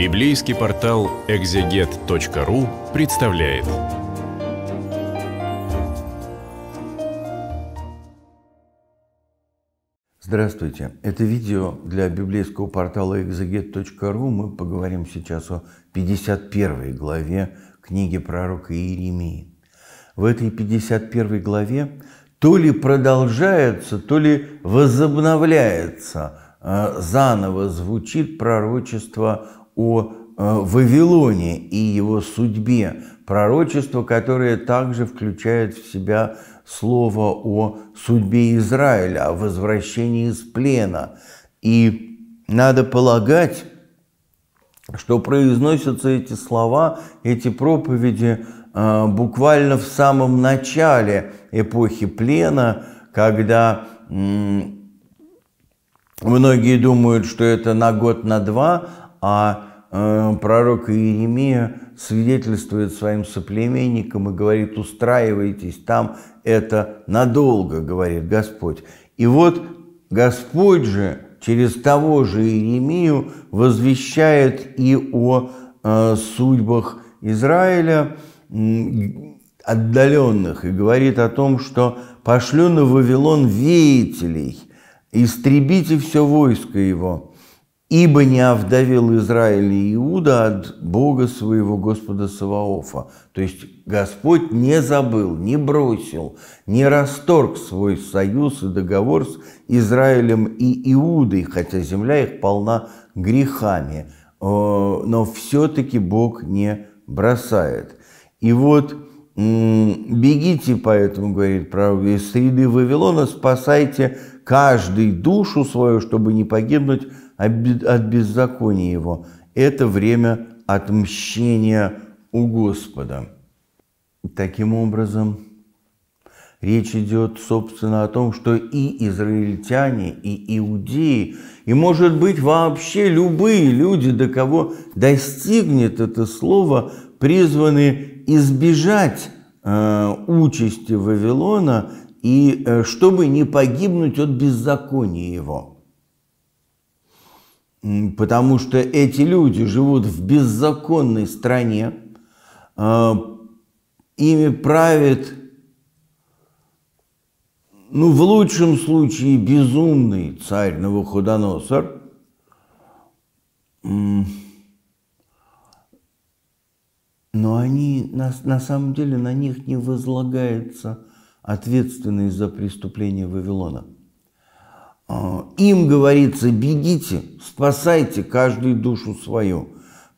Библейский портал экзегет.ру представляет. Здравствуйте! Это видео для библейского портала экзегет.ру. Мы поговорим сейчас о 51 главе книги пророка Иеремии. В этой 51 главе то ли продолжается, то ли возобновляется, а, заново звучит пророчество о э, Вавилоне и его судьбе, пророчество, которое также включает в себя слово о судьбе Израиля, о возвращении из плена. И надо полагать, что произносятся эти слова, эти проповеди э, буквально в самом начале эпохи плена, когда многие думают, что это на год, на два, а Э, пророк Иеремия свидетельствует своим соплеменникам и говорит, устраивайтесь там, это надолго, говорит Господь. И вот Господь же через того же Иеремию возвещает и о э, судьбах Израиля отдаленных и говорит о том, что пошлю на Вавилон веятелей, истребите все войско его – Ибо не овдовел Израиль и Иуда от Бога своего Господа Саваофа. То есть Господь не забыл, не бросил, не расторг свой союз и договор с Израилем и Иудой, хотя земля их полна грехами. Э, но все-таки Бог не бросает. И вот бегите, поэтому говорит пророк, из среды Вавилона спасайте каждый душу свою, чтобы не погибнуть от беззакония его. Это время отмщения у Господа. Таким образом, речь идет, собственно, о том, что и израильтяне, и иудеи, и, может быть, вообще любые люди, до кого достигнет это слово, призваны избежать э, участи Вавилона и э, чтобы не погибнуть от беззакония его потому что эти люди живут в беззаконной стране, а, ими правит, ну, в лучшем случае, безумный царь Новоходоносор, но они, на, на самом деле, на них не возлагается ответственность за преступление Вавилона – а, им говорится, бегите, спасайте каждую душу свою,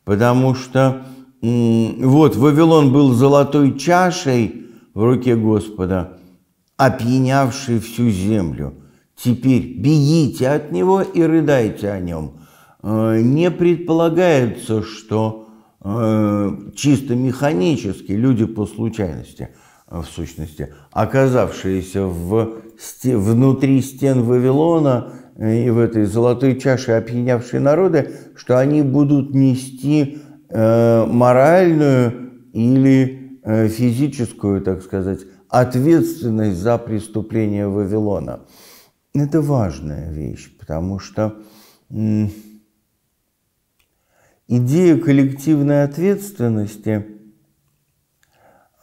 потому что вот Вавилон был золотой чашей в руке Господа, опьянявшей всю землю. Теперь бегите от него и рыдайте о нем. А, не предполагается, что э, чисто механически люди по случайности – Э, в сущности, оказавшиеся в, сте внутри стен Вавилона э, и в этой золотой чаше опьянявшие народы, что они будут нести э, моральную или физическую, так сказать, ответственность за преступление Вавилона. Это важная вещь, потому что идея коллективной ответственности –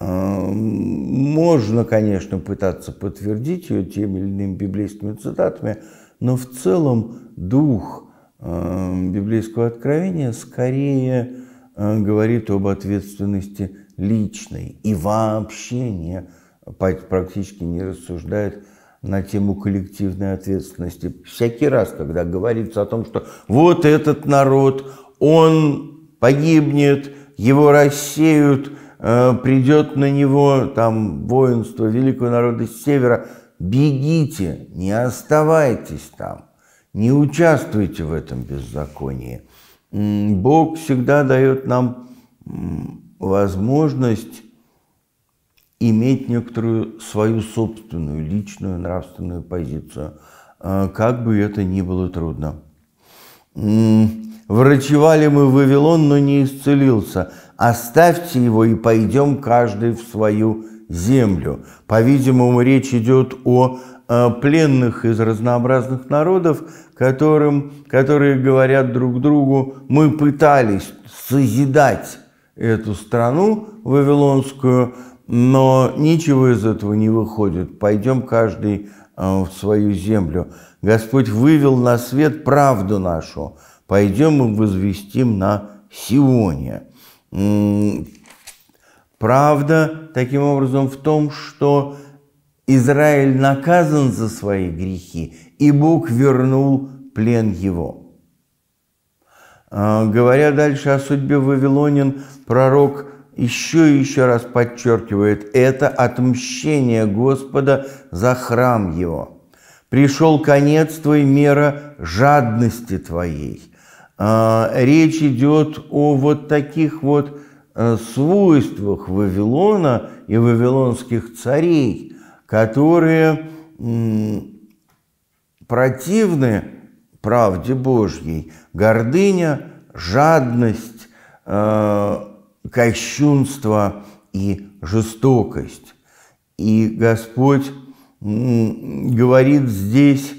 можно, конечно, пытаться подтвердить ее теми или иными библейскими цитатами, но в целом дух э, библейского откровения скорее э, говорит об ответственности личной и вообще не, практически не рассуждает на тему коллективной ответственности. Всякий раз, когда говорится о том, что вот этот народ, он погибнет, его рассеют – Э, придет на него там воинство великого народа с севера, бегите, не оставайтесь там, не участвуйте в этом беззаконии. Бог всегда дает нам возможность иметь некоторую свою собственную личную нравственную позицию, э, как бы это ни было трудно. Врачевали мы Вавилон, но не исцелился. Оставьте его и пойдем каждый в свою землю. По-видимому, речь идет о э, пленных из разнообразных народов, которым, которые говорят друг другу, мы пытались созидать эту страну вавилонскую, но ничего из этого не выходит. Пойдем каждый э, в свою землю. Господь вывел на свет правду нашу, пойдем и возвестим на Сионе. Правда, таким образом, в том, что Израиль наказан за свои грехи, и Бог вернул плен его. А, говоря дальше о судьбе Вавилонин, пророк еще и еще раз подчеркивает, это отмщение Господа за храм его. «Пришел конец твой мера жадности твоей, а, речь идет о вот таких вот э, свойствах Вавилона и вавилонских царей, которые противны правде Божьей. Гордыня, жадность, э, кощунство и жестокость. И Господь говорит здесь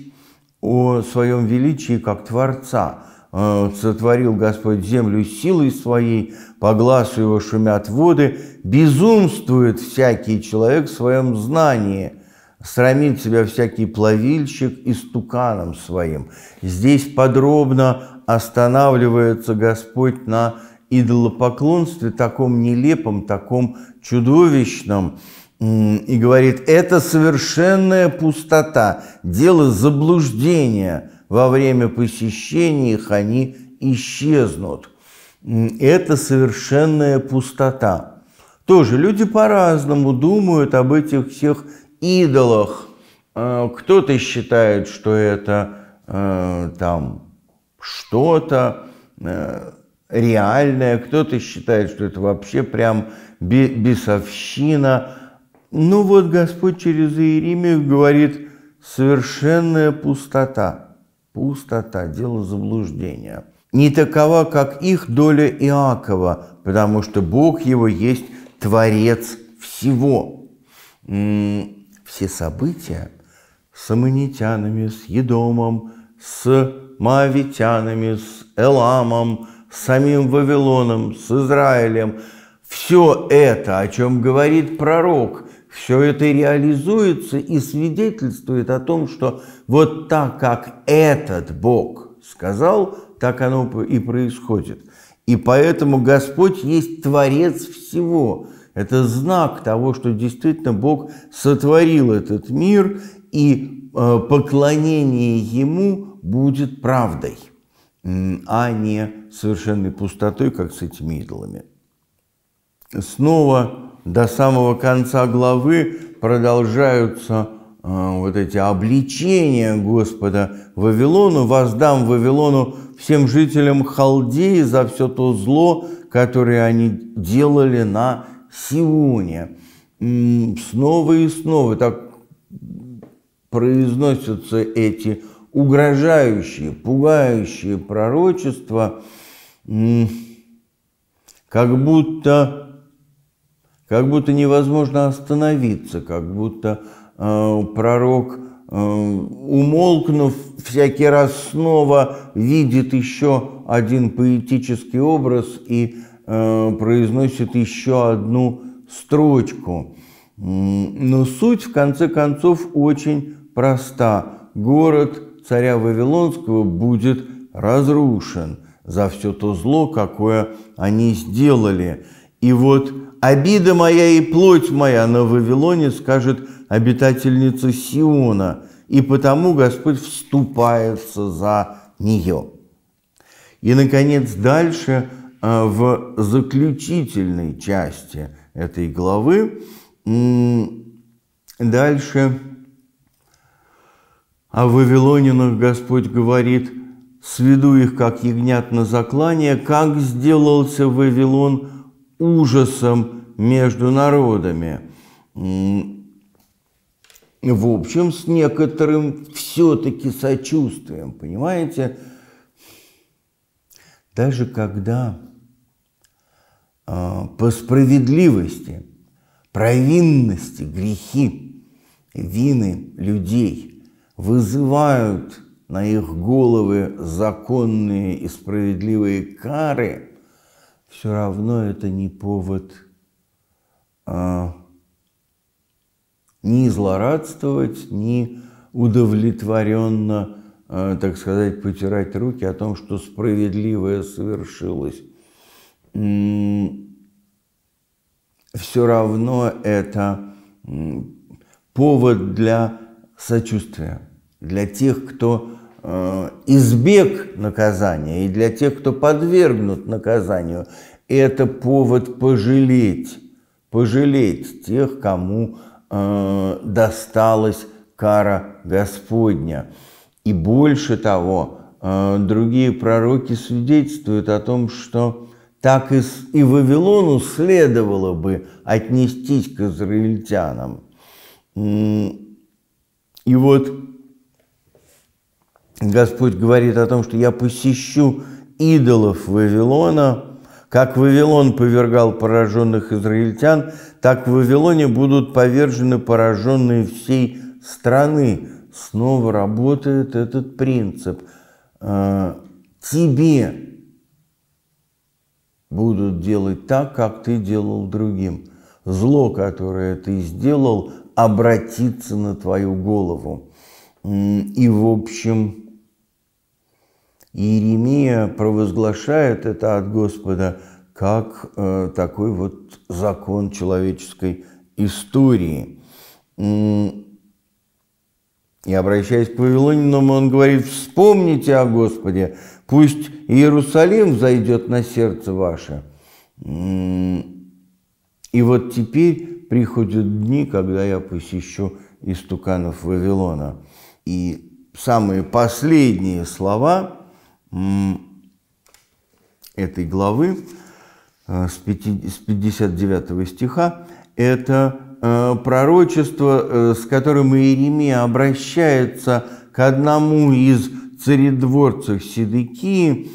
о своем величии как Творца – Э, сотворил Господь землю силой своей, по глазу его шумят воды, безумствует всякий человек в своем знании, срамит себя всякий плавильщик и стуканом своим. Здесь подробно останавливается Господь на идолопоклонстве, таком нелепом, таком чудовищном, и говорит, это совершенная пустота, дело заблуждения – во время посещения их они исчезнут. Это совершенная пустота. Тоже люди по-разному думают об этих всех идолах. А, кто-то считает, что это э, там что-то э, реальное, кто-то считает, что это вообще прям бесовщина. Ну вот Господь через Иеремию говорит «совершенная пустота» пустота, дело заблуждения. Не такова, как их доля Иакова, потому что Бог его есть Творец всего. Все события с аммонитянами, с Едомом, с Моавитянами, с Эламом, с самим Вавилоном, с Израилем – все это, о чем говорит пророк – все это реализуется и свидетельствует о том, что вот так, как этот Бог сказал, так оно и происходит. И поэтому Господь есть Творец всего. Это знак того, что действительно Бог сотворил этот мир, и э, поклонение Ему будет правдой, а не совершенной пустотой, как с этими идолами. Снова до самого конца главы продолжаются э, вот эти обличения Господа Вавилону. «Воздам Вавилону всем жителям Халдеи за все то зло, которое они делали на Сионе». Снова и снова так произносятся эти угрожающие, пугающие пророчества, как будто как будто невозможно остановиться, как будто э, пророк, э, умолкнув, всякий раз снова видит еще один поэтический образ и э, произносит еще одну строчку. Но суть, в конце концов, очень проста. Город царя Вавилонского будет разрушен за все то зло, какое они сделали – и вот обида моя и плоть моя на Вавилоне, скажет обитательница Сиона, и потому Господь вступается за нее. И, наконец, дальше э, в заключительной части этой главы дальше о Вавилонинах Господь говорит, «Сведу их, как ягнят на заклание, как сделался Вавилон ужасом между народами. В общем, с некоторым все-таки сочувствием, понимаете? Даже когда а, по справедливости, провинности, грехи, вины людей вызывают на их головы законные и справедливые кары – все равно это не повод а, ни злорадствовать, ни удовлетворенно, а, так сказать, потирать руки о том, что справедливое совершилось. Все равно это повод для сочувствия, для тех, кто Э, избег наказания и для тех, кто подвергнут наказанию, это повод пожалеть, пожалеть тех, кому э, досталась кара Господня. И больше того, э, другие пророки свидетельствуют о том, что так и, и Вавилону следовало бы отнестись к израильтянам. И вот Господь говорит о том, что я посещу идолов Вавилона, как Вавилон повергал пораженных израильтян, так в Вавилоне будут повержены пораженные всей страны. Снова работает этот принцип. «Э, тебе будут делать так, как ты делал другим. Зло, которое ты сделал, обратится на твою голову. И, в общем, Иеремия провозглашает это от Господа как э, такой вот закон человеческой истории. И обращаясь к Вавилонинам, он говорит, вспомните о Господе, пусть Иерусалим зайдет на сердце ваше. И вот теперь приходят дни, когда я посещу истуканов Вавилона. И самые последние слова – этой главы, э, с 59 стиха, это э, пророчество, э, с которым Иеремия обращается к одному из царедворцев Сидыкии,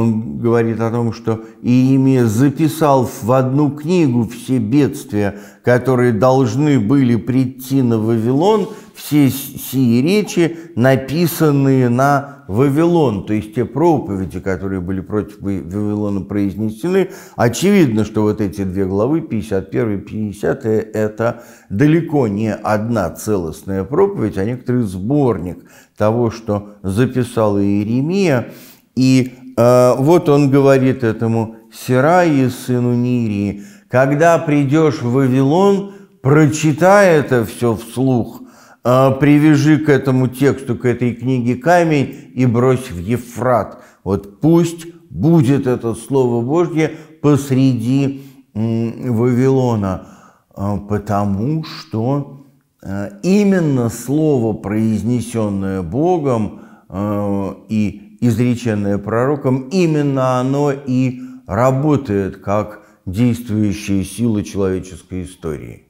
он говорит о том, что Иеремия записал в одну книгу все бедствия, которые должны были прийти на Вавилон, все сие речи, написанные на Вавилон, то есть те проповеди, которые были против Вавилона произнесены. Очевидно, что вот эти две главы, 51 и 50, это далеко не одна целостная проповедь, а некоторый сборник того, что записал Иеремия. И э, вот он говорит этому Сираи, сыну Нирии, когда придешь в Вавилон, прочитай это все вслух, э, привяжи к этому тексту, к этой книге камень и брось в Ефрат. Вот пусть будет это Слово Божье посреди э, Вавилона, э, потому что именно слово, произнесенное Богом, и изреченное пророком, именно оно и работает как действующая сила человеческой истории –